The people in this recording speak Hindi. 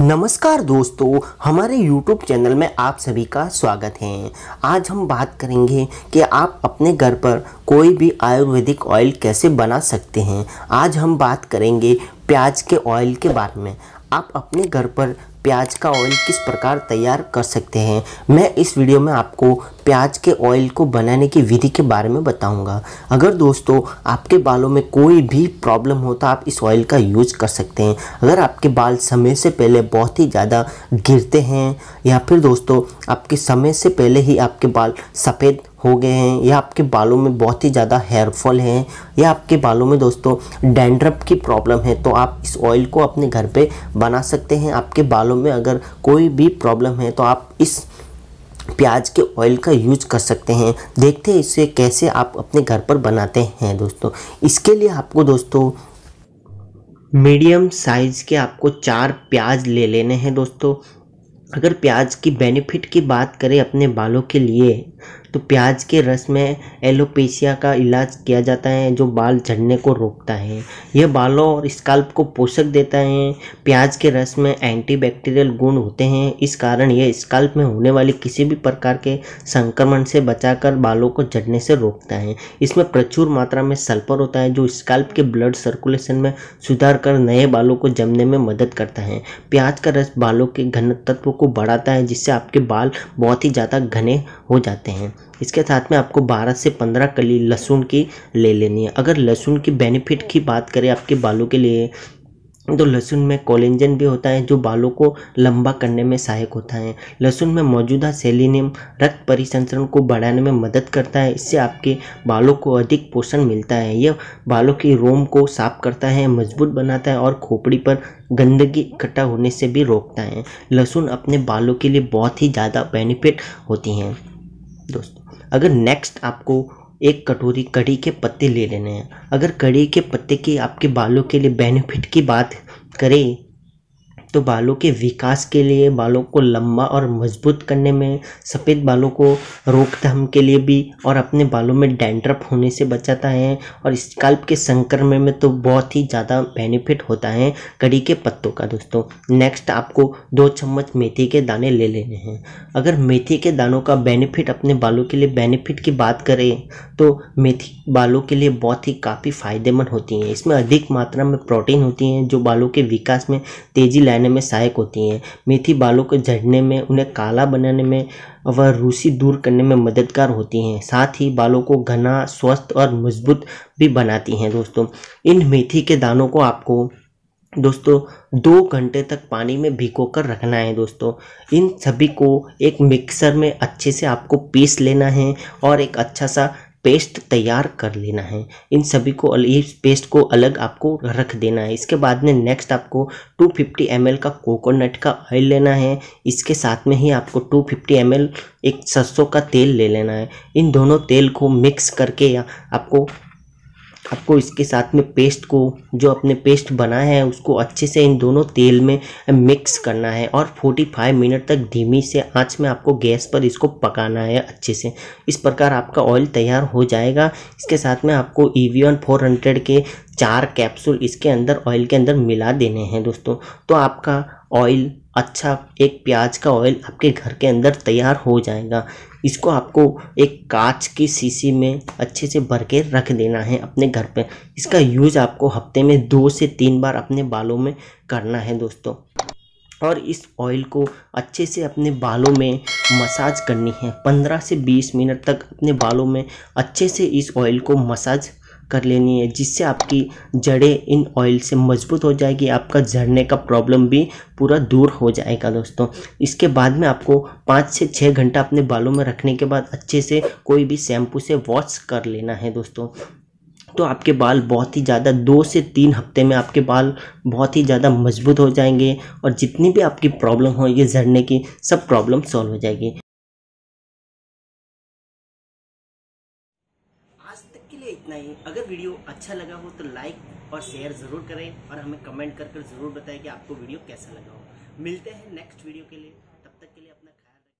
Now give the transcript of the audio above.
नमस्कार दोस्तों हमारे YouTube चैनल में आप सभी का स्वागत है आज हम बात करेंगे कि आप अपने घर पर कोई भी आयुर्वेदिक ऑयल कैसे बना सकते हैं आज हम बात करेंगे प्याज के ऑयल के बारे में आप अपने घर पर प्याज का ऑयल किस प्रकार तैयार कर सकते हैं मैं इस वीडियो में आपको प्याज के ऑयल को बनाने की विधि के बारे में बताऊंगा अगर दोस्तों आपके बालों में कोई भी प्रॉब्लम हो तो आप इस ऑयल का यूज कर सकते हैं अगर आपके बाल समय से पहले बहुत ही ज़्यादा गिरते हैं या फिर दोस्तों आपके समय से पहले ही आपके बाल सफ़ेद हो गए हैं या आपके बालों में बहुत ही ज़्यादा हेयरफॉल हैं या आपके बालों में दोस्तों डैंड्रप की प्रॉब्लम है तो आप इस ऑयल को अपने घर पे बना सकते हैं आपके बालों में अगर कोई भी प्रॉब्लम है तो आप इस प्याज के ऑयल का यूज कर सकते हैं देखते हैं इसे कैसे आप अपने घर पर बनाते हैं दोस्तों इसके लिए आपको दोस्तों मीडियम साइज़ के आपको चार प्याज ले लेने हैं दोस्तों अगर प्याज की बेनिफिट की बात करें अपने बालों के लिए तो प्याज के रस में एलोपेशिया का इलाज किया जाता है जो बाल झड़ने को रोकता है यह बालों और स्काल्प को पोषक देता है प्याज के रस में एंटीबैक्टीरियल गुण होते हैं इस कारण यह स्काल्प में होने वाले किसी भी प्रकार के संक्रमण से बचाकर बालों को झड़ने से रोकता है इसमें प्रचुर मात्रा में सल्फर होता है जो स्काल्प के ब्लड सर्कुलेशन में सुधार कर नए बालों को जमने में मदद करता है प्याज का रस बालों के घन तत्व को बढ़ाता है जिससे आपके बाल बहुत ही ज़्यादा घने हो जाते हैं सकते हैं इसके साथ में आपको 12 से 15 कली लहसुन की ले लेनी है अगर लहसुन की बेनिफिट की बात करें आपके बालों के लिए तो लहसुन में कोलेंजन भी होता है जो बालों को लंबा करने में सहायक होता है लहसुन में मौजूदा सेलिनियम रक्त परिसंचरण को बढ़ाने में मदद करता है इससे आपके बालों को अधिक पोषण मिलता है यह बालों की रोम को साफ करता है मजबूत बनाता है और खोपड़ी पर गंदगी इकट्ठा होने से भी रोकता है लहसुन अपने बालों के लिए बहुत ही ज़्यादा बेनिफिट होती हैं दोस्तों अगर नेक्स्ट आपको एक कटोरी कड़ी के पत्ते ले लेने हैं अगर कड़ी के पत्ते की आपके बालों के लिए बेनिफिट की बात करें तो बालों के विकास के लिए बालों को लंबा और मजबूत करने में सफ़ेद बालों को रोकथाम के लिए भी और अपने बालों में डैंड्रफ होने से बचाता है और कल्प के संक्रमण में तो बहुत ही ज़्यादा बेनिफिट होता है कड़ी के पत्तों का दोस्तों नेक्स्ट आपको दो चम्मच मेथी के दाने ले लेने हैं अगर मेथी के दानों का बेनिफिट अपने बालों के लिए बेनिफिट की बात करें तो मेथी बालों के लिए बहुत ही काफ़ी फ़ायदेमंद होती हैं इसमें अधिक मात्रा में प्रोटीन होती हैं जो बालों के विकास में तेज़ी लाए हटाने में सहायक होती हैं मेथी बालों को झड़ने में उन्हें काला बनाने में व रूसी दूर करने में मददगार होती हैं साथ ही बालों को घना स्वस्थ और मजबूत भी बनाती हैं दोस्तों इन मेथी के दानों को आपको दोस्तों दो घंटे तक पानी में भिगो कर रखना है दोस्तों इन सभी को एक मिक्सर में अच्छे से आपको पीस लेना है और एक अच्छा सा पेस्ट तैयार कर लेना है इन सभी को इस पेस्ट को अलग आपको रख देना है इसके बाद में नेक्स्ट आपको 250 फिफ्टी का कोकोनट का ऑयल लेना है इसके साथ में ही आपको 250 फिफ्टी एक सरसों का तेल ले लेना है इन दोनों तेल को मिक्स करके आपको आपको इसके साथ में पेस्ट को जो अपने पेस्ट बना है उसको अच्छे से इन दोनों तेल में मिक्स करना है और 45 मिनट तक धीमी से आंच में आपको गैस पर इसको पकाना है अच्छे से इस प्रकार आपका ऑयल तैयार हो जाएगा इसके साथ में आपको ईवीएन 400 के चार कैप्सूल इसके अंदर ऑयल के अंदर मिला देने हैं दोस्तों तो आपका ऑयल अच्छा एक प्याज का ऑयल आपके घर के अंदर तैयार हो जाएगा इसको आपको एक कांच की शीशी में अच्छे से भर के रख देना है अपने घर पे इसका यूज़ आपको हफ्ते में दो से तीन बार अपने बालों में करना है दोस्तों और इस ऑयल को अच्छे से अपने बालों में मसाज करनी है पंद्रह से बीस मिनट तक अपने बालों में अच्छे से इस ऑयल को मसाज कर लेनी है जिससे आपकी जड़ें इन ऑयल से मजबूत हो जाएगी आपका झड़ने का प्रॉब्लम भी पूरा दूर हो जाएगा दोस्तों इसके बाद में आपको पाँच से छः घंटा अपने बालों में रखने के बाद अच्छे से कोई भी शैम्पू से वॉश कर लेना है दोस्तों तो आपके बाल बहुत ही ज़्यादा दो से तीन हफ्ते में आपके बाल बहुत ही ज़्यादा मजबूत हो जाएंगे और जितनी भी आपकी प्रॉब्लम हो ये झड़ने की सब प्रॉब्लम सॉल्व हो जाएगी आई अगर वीडियो अच्छा लगा हो तो लाइक और शेयर ज़रूर करें और हमें कमेंट कर कर ज़रूर बताएं कि आपको वीडियो कैसा लगा हो मिलते हैं नेक्स्ट वीडियो के लिए